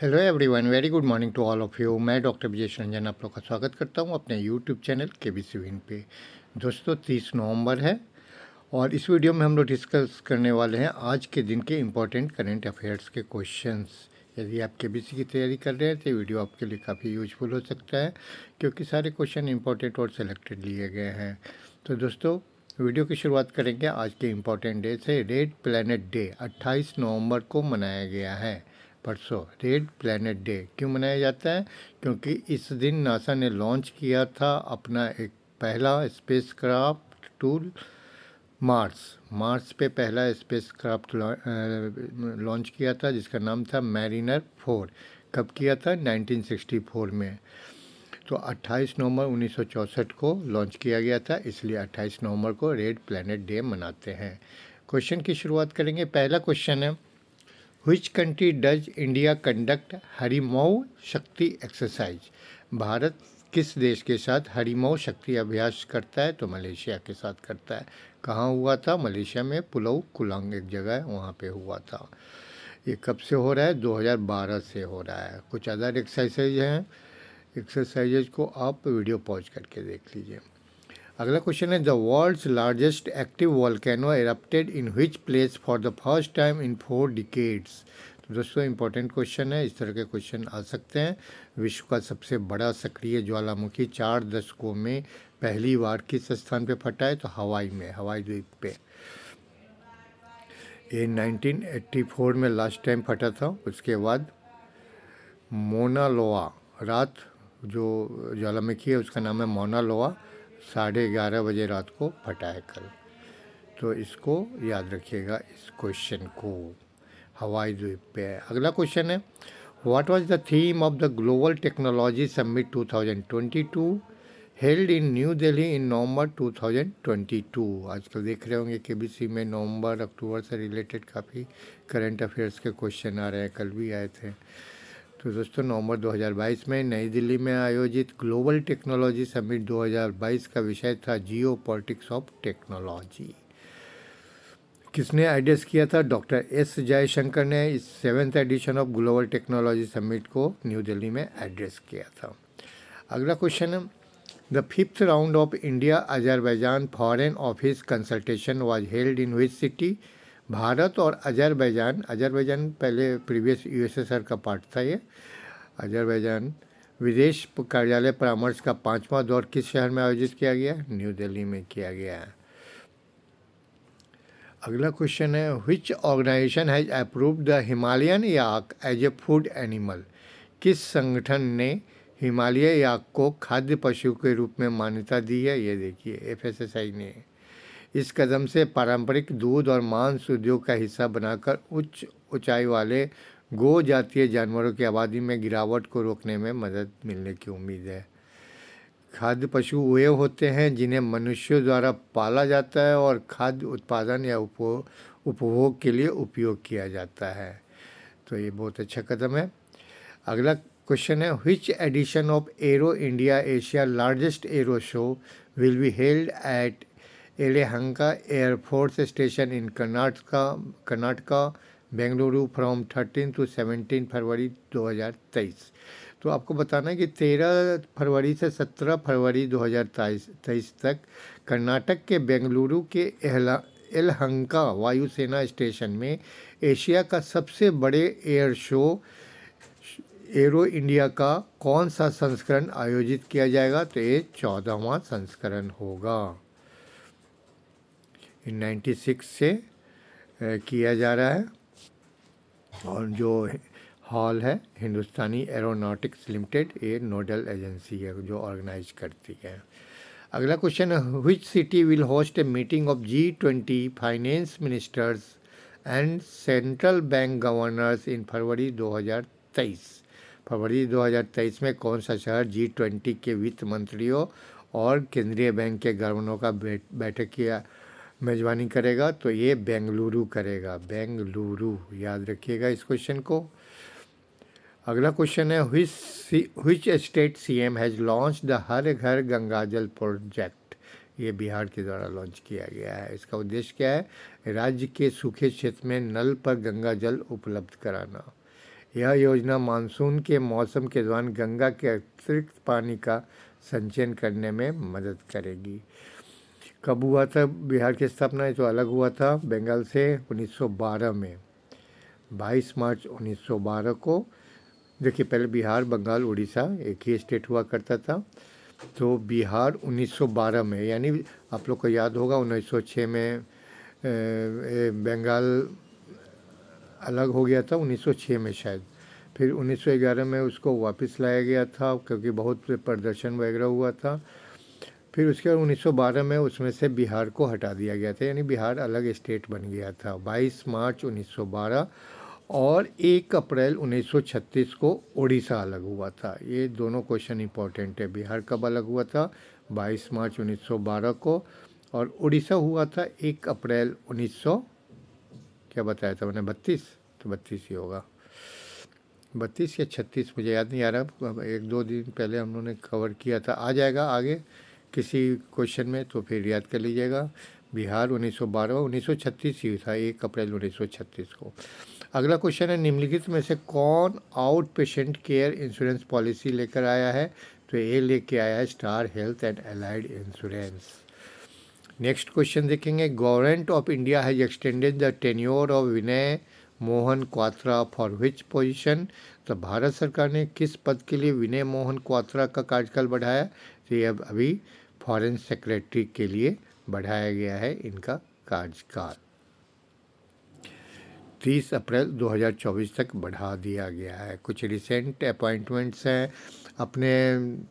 Hello everyone very good morning to all of you मैं doctor Vijesh Ranjan आप लोग का स्वागत करता हूँ अपने यूट्यूब चैनल के बी विन पे दोस्तों तीस नवंबर है और इस वीडियो में हम लोग डिस्कस करने वाले हैं आज के दिन के इम्पोर्टेंट करेंट अफेयर्स के क्वेश्चंस यदि आप के बी की तैयारी कर रहे हैं तो वीडियो आपके लिए काफ़ी यूजफुल हो सकता है क्योंकि सारे क्वेश्चन इंपॉर्टेंट और सेलेक्टेड लिए गए हैं तो दोस्तों वीडियो की शुरुआत करेंगे आज के इम्पोर्टेंट डे से रेड प्लानट डे अट्ठाईस नवम्बर को मनाया गया है परसों रेड प्लानट डे क्यों मनाया जाता है क्योंकि इस दिन नासा ने लॉन्च किया था अपना एक पहला स्पेस क्राफ्ट टूल मार्स मार्स पे पहला स्पेस क्राफ्ट लॉन्च किया था जिसका नाम था मैरिनर फोर कब किया था 1964 में तो 28 नवंबर 1964 को लॉन्च किया गया था इसलिए 28 नवंबर को रेड प्लैनेट डे मनाते हैं क्वेश्चन की शुरुआत करेंगे पहला क्वेश्चन है country does India conduct Harimau Shakti exercise Bharat किस देश के साथ मऊ शक्ति अभ्यास करता है तो मलेशिया के साथ करता है कहाँ हुआ था मलेशिया में पुलऊ कुलंग एक जगह है वहाँ पे हुआ था ये कब से हो रहा है 2012 से हो रहा है कुछ अदर एक्सरसाइज हैं एक्सरसाइज को आप वीडियो पॉज करके देख लीजिए अगला क्वेश्चन है the world's largest active volcano erupted in which place for the first time in four decades तो दोस्तों इंपॉर्टेंट क्वेश्चन है इस तरह के क्वेश्चन आ सकते हैं विश्व का सबसे बड़ा सक्रिय ज्वालामुखी चार दशकों में पहली बार किस स्थान पर फटा है तो हवाई में हवाई द्वीप पे ये 1984 में लास्ट टाइम फटा था उसके बाद मोनालोआ रात जो ज्वालामुखी है उसका नाम है मोनालोआ साढ़े ग्यारह बजे रात को फटाया कल तो इसको याद रखिएगा इस क्वेश्चन को हवाई द्वीप पे अगला क्वेश्चन है what was the theme of the global technology summit 2022 held in New Delhi in November 2022 आजकल देख रहे होंगे के में नवंबर अक्टूबर से रिलेटेड काफ़ी करंट अफेयर्स के क्वेश्चन आ रहे हैं कल भी आए थे तो दोस्तों नवंबर 2022 में नई दिल्ली में आयोजित ग्लोबल टेक्नोलॉजी समिट 2022 का विषय था जियो पॉलिटिक्स ऑफ टेक्नोलॉजी किसने आइडियस किया था डॉक्टर एस जयशंकर ने इस seventh edition of global technology summit को न्यू दिल्ली में एड्रेस किया था अगला क्वेश्चन है the fifth round of India Azerbaijan foreign office consultation was held in which city Bharat और अजरबैजान अजरबैजान पहले प्रीवियस यूएसएसआर का पार्ट था ये अजरबैजान विदेश कार्यालय परामर्श का पांचवा दौर किस शहर में आयोजित किया गया न्यू दिल्ली में किया गया है अगला क्वेश्चन है which organisation has approve the Himalayan yak as a food animal किस संगठन ने हिमालय याक को खाद्य पशु के रूप में मान्यता दी है ये देखिए एफ ने इस कदम से पारंपरिक दूध और मांस उद्योग का हिस्सा बनाकर उच्च ऊंचाई वाले गो जातीय जानवरों की आबादी में गिरावट को रोकने में मदद मिलने की उम्मीद है खाद्य पशु वे होते हैं जिन्हें मनुष्यों द्वारा पाला जाता है और खाद्य उत्पादन या उपभोग उपभोग के लिए उपयोग किया जाता है तो ये बहुत अच्छा कदम है अगला क्वेश्चन है which edition of Aero India Asia largest aero show will be held at Elehanga air force station in Karnataka Karnataka Bengaluru from thirteen to seventeen फरवरी 2023 तो आपको बताना है कि 13 फरवरी से 17 फरवरी 2023 तक कर्नाटक के बेंगलुरु के एहला एलहंका वायुसेना स्टेशन में एशिया का सबसे बड़े एयर शो एरो इंडिया का कौन सा संस्करण आयोजित किया जाएगा तो ये चौदहवा संस्करण होगा 96 से किया जा रहा है और जो हॉल है हिंदुस्तानी एरोनॉटिक्स लिमिटेड ये नोडल एजेंसी है जो ऑर्गेनाइज करती है अगला question which city will host a meeting of G twenty finance ministers and central bank governors in फरवरी 2023 फरवरी 2023 में कौन सा शहर जी ट्वेंटी के वित्त मंत्रियों और केंद्रीय बैंक के गवर्नरों का बैठक किया मेज़बानी करेगा तो ये बेंगलुरु करेगा बेंगलुरु याद रखिएगा इस क्वेश्चन को अगला क्वेश्चन है which state CM has launch the Har Ghar Ganga जल प्रोजेक्ट ये बिहार के द्वारा लॉन्च किया गया है इसका उद्देश्य क्या है राज्य के सूखे क्षेत्र में नल पर गंगा जल उपलब्ध कराना यह योजना मानसून के मौसम के दौरान गंगा के अतिरिक्त पानी का संचयन करने में मदद करेगी कब हुआ था बिहार की स्थापना तो अलग हुआ था बंगाल से 1912 में 22 मार्च 1912 को देखिए पहले बिहार बंगाल उड़ीसा एक ही स्टेट हुआ करता था तो बिहार 1912 में यानी आप लोग को याद होगा 1906 में बंगाल अलग हो गया था 1906 में शायद फिर 1911 में उसको वापस लाया गया था क्योंकि बहुत प्रदर्शन वगैरह हुआ था फिर उसके बाद उन्नीस में उसमें से बिहार को हटा दिया गया था यानी बिहार अलग स्टेट बन गया था 22 मार्च 1912 और 1 अप्रैल 1936 को ओडिशा अलग हुआ था ये दोनों क्वेश्चन इंपॉर्टेंट है बिहार कब अलग हुआ था 22 मार्च 1912 को और उड़ीसा हुआ था 1 अप्रैल 1900 क्या बताया था मैंने बत्तीस तो बत्तीस ही होगा बत्तीस या छत्तीस मुझे याद नहीं आ रहा एक दो दिन पहले हम लोगों ने कवर किया था आ जाएगा आगे किसी क्वेश्चन में तो फिर याद कर लीजिएगा बिहार 1912 1936 ही था एक अप्रैल 1936 को अगला क्वेश्चन है निम्नलिखित में से कौन out patient care insurance policy लेकर आया है तो ये लेके आया है star health and allied insurance next question देखेंगे government of India has extended the tenure of Vinay Mohan Kwatra for which position तो भारत सरकार ने किस पद के लिए विनय मोहन क्वात्रा का कार्यकाल बढ़ाया तो ये अब अभी फॉरेन सेक्रेटरी के लिए बढ़ाया गया है इनका कार्यकाल 30 अप्रैल 2024 तक बढ़ा दिया गया है कुछ रिसेंट अपॉइंटमेंट्स हैं अपने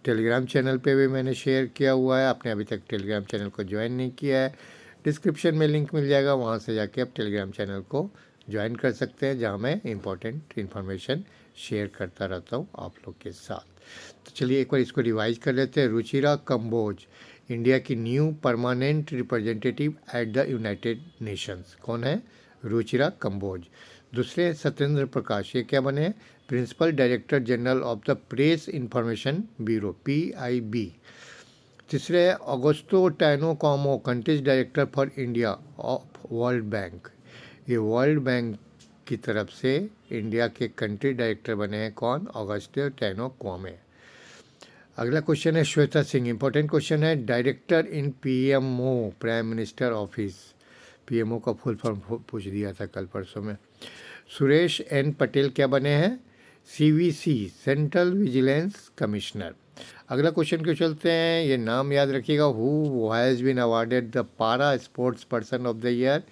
टेलीग्राम चैनल पे भी मैंने शेयर किया हुआ है आपने अभी तक टेलीग्राम चैनल को ज्वाइन नहीं किया है डिस्क्रिप्शन में लिंक मिल जाएगा वहाँ से जाके आप टेलीग्राम चैनल को ज्वाइन कर सकते हैं जहाँ मैं इम्पोर्टेंट इन्फॉर्मेशन शेयर करता रहता हूँ आप लोग के साथ तो चलिए एक बार इसको रिवाइज कर लेते हैं रुचिरा कम्बोज इंडिया की new permanent representative at the United Nations कौन है रुचिरा कम्बोज दूसरे सत्येंद्र प्रकाश ये क्या बने principal director general of the press information bureau P तीसरे Auguste Tano Kouame country's director for India of World Bank ये वर्ल्ड बैंक की तरफ से इंडिया के कंट्री डायरेक्टर बने हैं कौन ऑगस्टियो टैनो कॉमे अगला क्वेश्चन है श्वेता सिंह इंपॉर्टेंट क्वेश्चन है director in PMO prime minister office PMO का फुल फॉर्म पूछ दिया था कल परसों में सुरेश एन पटेल क्या बने हैं सीवीसी सेंट्रल विजिलेंस कमिश्नर अगला क्वेश्चन क्यों चलते हैं ये नाम याद रखिएगा who has been awarded the para sports person of the year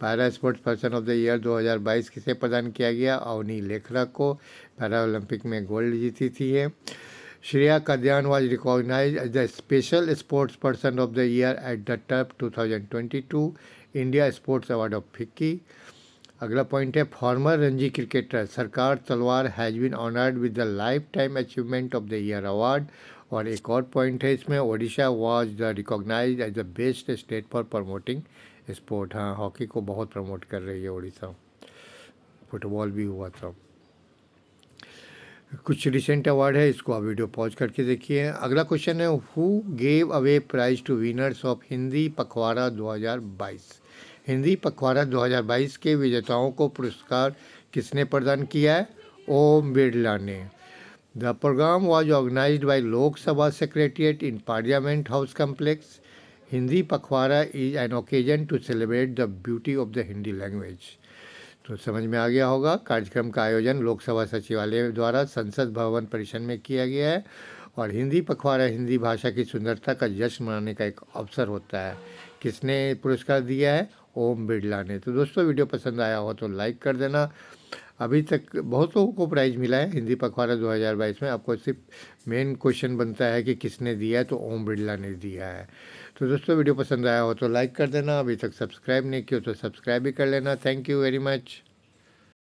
para sports person of the year 2022 किसे प्रदान किया गया अवनी लेखरा को पैरा ओलंपिक में गोल्ड जीती थी है Shreya Kadyan was recognise as the special sports person of the year at the टर्प 2022 India sports award of FICCI अगला पॉइंट है former Ranji cricketer Sarkar Talwar has been honoured with the lifetime achievement of the year award और एक और point है इसमें Odisha was the recognise as the best state for promoting sport हाँ hockey को बहुत प्रमोट कर रही है उड़ीसा फुटबॉल भी हुआ था कुछ रिसेंट अवार्ड है इसको आप वीडियो पॉज करके देखिए अगला क्वेश्चन है who gave away prize to winners of Hindi Pakhwada 2022 Hindi Pakhwada 2022 के विजेताओं को पुरस्कार किसने प्रदान किया है ओम बिरला ने the programme was organise by Lok Sabha secretariat in parliament house complex Hindi Pakhwara is an occasion to celebrate the beauty of the Hindi language. तो समझ में आ गया होगा कार्यक्रम का आयोजन लोकसभा सचिवालय द्वारा संसद भवन परिसर में किया गया है और हिंदी पखवाड़ा हिंदी भाषा की सुंदरता का जश्न मनाने का एक अवसर होता है किसने पुरस्कार दिया है ओम बिरला ने तो दोस्तों वीडियो पसंद आया हो तो लाइक कर देना अभी तक बहुत लोगों को प्राइज़ मिला है हिंदी पखवाड़ा 2022 में आपको सिर्फ मेन क्वेश्चन बनता है कि किसने दिया है तो ओम बिरला ने दिया है तो दोस्तों वीडियो पसंद आया हो तो लाइक कर देना अभी तक सब्सक्राइब नहीं किया तो सब्सक्राइब भी कर लेना थैंक यू वेरी मच